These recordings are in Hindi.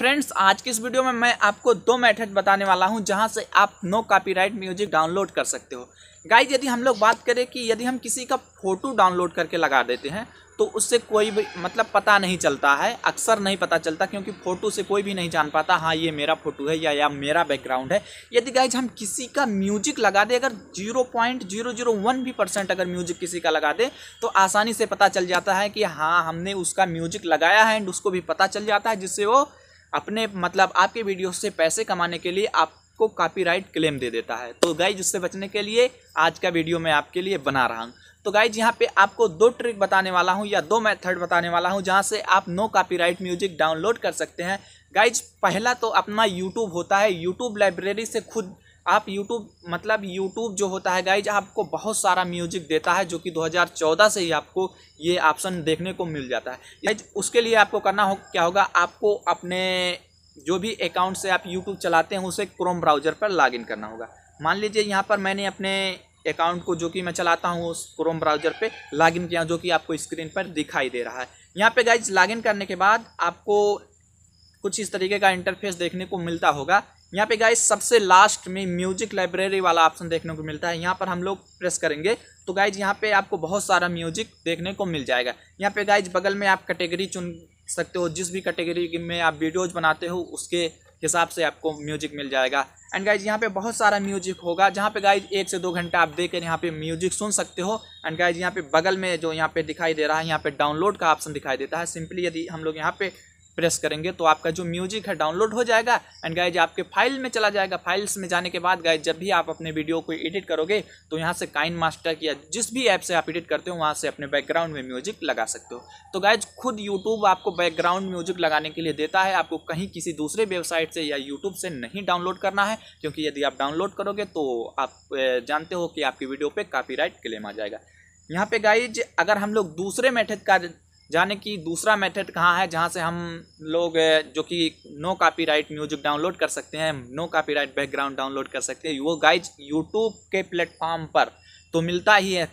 फ्रेंड्स आज की इस वीडियो में मैं आपको दो मेथड बताने वाला हूं जहां से आप नो कॉपीराइट म्यूजिक डाउनलोड कर सकते हो गाइज यदि हम लोग बात करें कि यदि हम किसी का फ़ोटो डाउनलोड करके लगा देते हैं तो उससे कोई भी मतलब पता नहीं चलता है अक्सर नहीं पता चलता क्योंकि फ़ोटो से कोई भी नहीं जान पाता हाँ ये मेरा फ़ोटो है या या मेरा बैकग्राउंड है यदि गाइज हम किसी का म्यूजिक लगा दें अगर zero point zero zero one भी परसेंट अगर म्यूजिक किसी का लगा दे तो आसानी से पता चल जाता है कि हाँ हमने उसका म्यूजिक लगाया है एंड उसको भी पता चल जाता है जिससे वो अपने मतलब आपके वीडियो से पैसे कमाने के लिए आपको कॉपीराइट क्लेम दे देता है तो गाइज उससे बचने के लिए आज का वीडियो मैं आपके लिए बना रहा हूँ तो गाइज यहाँ पे आपको दो ट्रिक बताने वाला हूँ या दो मेथड बताने वाला हूँ जहाँ से आप नो कॉपीराइट म्यूजिक डाउनलोड कर सकते हैं गाइज पहला तो अपना यूट्यूब होता है यूट्यूब लाइब्रेरी से खुद आप यूट्यूब मतलब यूट्यूब जो होता है गाइज आपको बहुत सारा म्यूजिक देता है जो कि 2014 से ही आपको ये ऑप्शन देखने को मिल जाता है गाइज उसके लिए आपको करना हो क्या होगा आपको अपने जो भी अकाउंट से आप यूट्यूब चलाते हैं उसे क्रोम ब्राउज़र पर लॉगिन करना होगा मान लीजिए यहाँ पर मैंने अपने अकाउंट को जो कि मैं चलाता हूँ उस क्रोम ब्राउज़र पर लॉगिन किया जो कि आपको स्क्रीन पर दिखाई दे रहा है यहाँ पर गाइज लॉगिन करने के बाद आपको कुछ इस तरीके का इंटरफेस देखने को मिलता होगा यहाँ पे गाइस सबसे लास्ट में म्यूजिक लाइब्रेरी वाला ऑप्शन देखने को मिलता है यहाँ पर हम लोग प्रेस करेंगे तो गाइज यहाँ पे आपको बहुत सारा म्यूजिक देखने को मिल जाएगा यहाँ पे गाइज बगल में आप कैटेगरी चुन सकते हो जिस भी कैटेगरी में आप वीडियोज बनाते हो उसके हिसाब से आपको म्यूजिक मिल जाएगा एंड गाइज यहाँ पे बहुत सारा म्यूजिक होगा जहाँ पे गाइज एक से दो घंटा आप देकर यहाँ पे म्यूजिक सुन सकते हो एंड गाइज यहाँ पे बगल में जो यहाँ पे दिखाई दे रहा है यहाँ पे डाउनलोड का ऑप्शन दिखाई देता है सिंपली यदि हम लोग यहाँ पे प्रेस करेंगे तो आपका जो म्यूजिक है डाउनलोड हो जाएगा एंड गाइज आपके फाइल में चला जाएगा फाइल्स में जाने के बाद गाइज जब भी आप अपने वीडियो को एडिट करोगे तो यहाँ से काइन मास्टर या जिस भी ऐप से आप एडिट करते हो वहाँ से अपने बैकग्राउंड में म्यूजिक लगा सकते हो तो गाइज खुद यूट्यूब आपको बैकग्राउंड म्यूजिक लगाने के लिए देता है आपको कहीं किसी दूसरे वेबसाइट से या यूट्यूब से नहीं डाउनलोड करना है क्योंकि यदि आप डाउनलोड करोगे तो आप जानते हो कि आपकी वीडियो पर कापी क्लेम आ जाएगा यहाँ पे गाइज अगर हम लोग दूसरे मेथड का जाने कि दूसरा मेथड कहाँ है जहाँ से हम लोग जो कि नो कॉपीराइट म्यूजिक डाउनलोड कर सकते हैं नो कॉपीराइट बैकग्राउंड डाउनलोड कर सकते हैं वो गाइज यूट्यूब के प्लेटफॉर्म पर तो मिलता ही है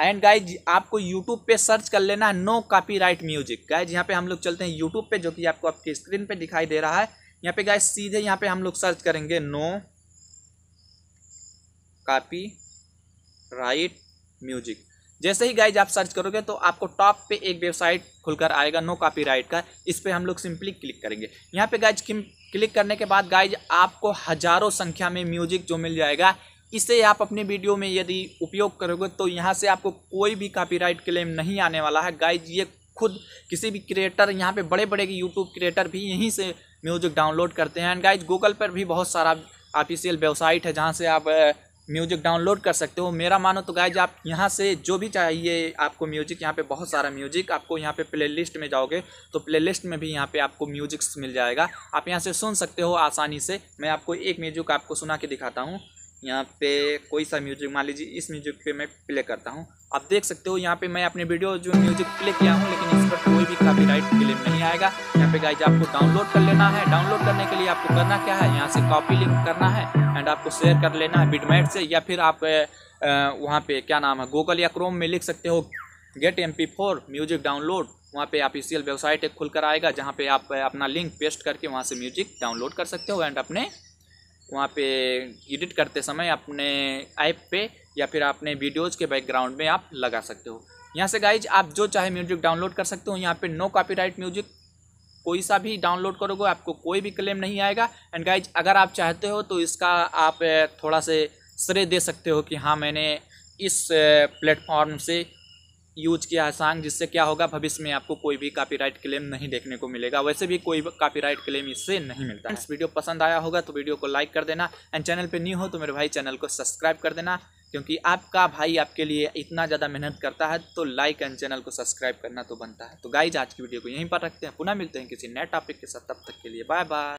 एंड गाइज आपको यूट्यूब पे सर्च कर लेना है नो कॉपीराइट म्यूजिक गाइज यहाँ पे हम लोग चलते हैं यूट्यूब पे जो कि आपको आपकी स्क्रीन पे दिखाई दे रहा है यहाँ पे गाइज सीधे यहाँ पे हम लोग सर्च करेंगे नो कापी राइट म्यूजिक जैसे ही गाइज आप सर्च करोगे तो आपको टॉप पे एक वेबसाइट खुलकर आएगा नो कॉपीराइट का इस पर हम लोग सिंपली क्लिक करेंगे यहाँ पे गाइज क्लिक करने के बाद गाइज आपको हज़ारों संख्या में म्यूजिक जो मिल जाएगा इसे आप अपने वीडियो में यदि उपयोग करोगे तो यहाँ से आपको कोई भी कॉपीराइट क्लेम नहीं आने वाला है गाइज ये खुद किसी भी क्रिएटर यहाँ पे बड़े बड़े यूट्यूब क्रिएटर भी यहीं से म्यूजिक डाउनलोड करते हैं एंड गाइज गूगल पर भी बहुत सारा ऑफिशियल वेबसाइट है जहाँ से आप म्यूजिक डाउनलोड कर सकते हो मेरा मानो तो गाइज आप यहाँ से जो भी चाहिए आपको म्यूजिक यहाँ पे बहुत सारा म्यूजिक आपको यहाँ पे प्लेलिस्ट में जाओगे तो प्लेलिस्ट में भी यहाँ पे आपको म्यूजिक्स मिल जाएगा आप यहाँ से सुन सकते हो आसानी से मैं आपको एक म्यूजिक आपको सुना के दिखाता हूँ यहाँ पे कोई सा म्यूजिक मान लीजिए इस म्यूजिक पे मैं प्ले करता हूँ आप देख सकते हो यहाँ पे मैं अपने वीडियो जो म्यूजिक प्ले किया हूँ लेकिन इस पर कोई भी कॉपीराइट क्लेम नहीं आएगा यहाँ पे गाइज आपको डाउनलोड कर लेना है डाउनलोड करने के लिए आपको करना क्या है यहाँ से कॉपी लिंक करना है एंड आपको शेयर कर लेना है बिटमेट से या फिर आप वहाँ पे क्या नाम है गूगल या क्रोम में लिख सकते हो गेट एम म्यूजिक डाउनलोड वहाँ पे ऑफिशियल वेबसाइट एक खुलकर आएगा जहाँ पे आप अपना लिंक पेस्ट करके वहाँ से म्यूजिक डाउनलोड कर सकते हो एंड अपने वहाँ पे एडिट करते समय अपने ऐप पे या फिर अपने वीडियोज़ के बैकग्राउंड में आप लगा सकते हो यहाँ से गाइज आप जो चाहे म्यूजिक डाउनलोड कर सकते हो यहाँ पे नो कॉपीराइट म्यूजिक कोई सा भी डाउनलोड करोगे आपको कोई भी क्लेम नहीं आएगा एंड गाइज अगर आप चाहते हो तो इसका आप थोड़ा से श्रेय दे सकते हो कि हाँ मैंने इस प्लेटफॉर्म से यूज किया है सॉन्ग जिससे क्या होगा भविष्य में आपको कोई भी कॉपीराइट क्लेम नहीं देखने को मिलेगा वैसे भी कोई कॉपीराइट क्लेम इससे नहीं मिलता है वीडियो पसंद आया होगा तो वीडियो को लाइक कर देना एंड चैनल पर न्यू हो तो मेरे भाई चैनल को सब्सक्राइब कर देना क्योंकि आपका भाई आपके लिए इतना ज़्यादा मेहनत करता है तो लाइक एंड चैनल को सब्सक्राइब करना तो बनता है तो गाइज आज की वीडियो को यहीं पर रखते हैं पुनः मिलते हैं किसी नए टॉपिक के साथ तब तक के लिए बाय बाय